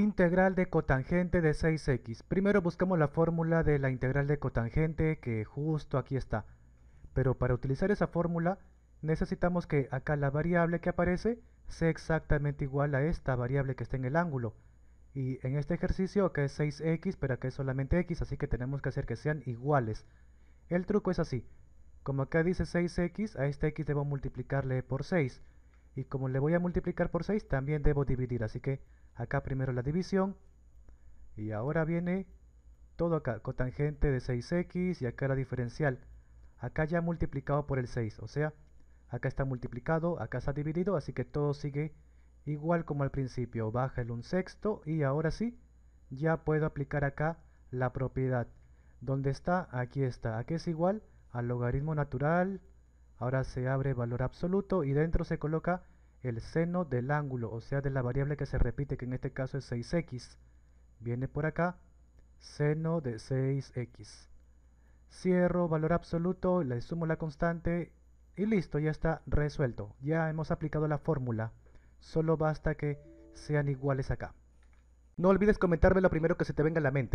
Integral de cotangente de 6x. Primero buscamos la fórmula de la integral de cotangente que justo aquí está. Pero para utilizar esa fórmula necesitamos que acá la variable que aparece sea exactamente igual a esta variable que está en el ángulo. Y en este ejercicio acá es 6x, pero acá es solamente x, así que tenemos que hacer que sean iguales. El truco es así. Como acá dice 6x, a este x debo multiplicarle por 6. Y como le voy a multiplicar por 6, también debo dividir, así que Acá primero la división. Y ahora viene todo acá, cotangente de 6x y acá la diferencial. Acá ya multiplicado por el 6, o sea, acá está multiplicado, acá está dividido, así que todo sigue igual como al principio. Baja el 1 sexto y ahora sí, ya puedo aplicar acá la propiedad. ¿dónde está? Aquí está. Aquí es igual al logaritmo natural. Ahora se abre valor absoluto y dentro se coloca el seno del ángulo, o sea, de la variable que se repite, que en este caso es 6x, viene por acá, seno de 6x. Cierro, valor absoluto, le sumo la constante y listo, ya está resuelto. Ya hemos aplicado la fórmula, solo basta que sean iguales acá. No olvides comentarme lo primero que se te venga a la mente.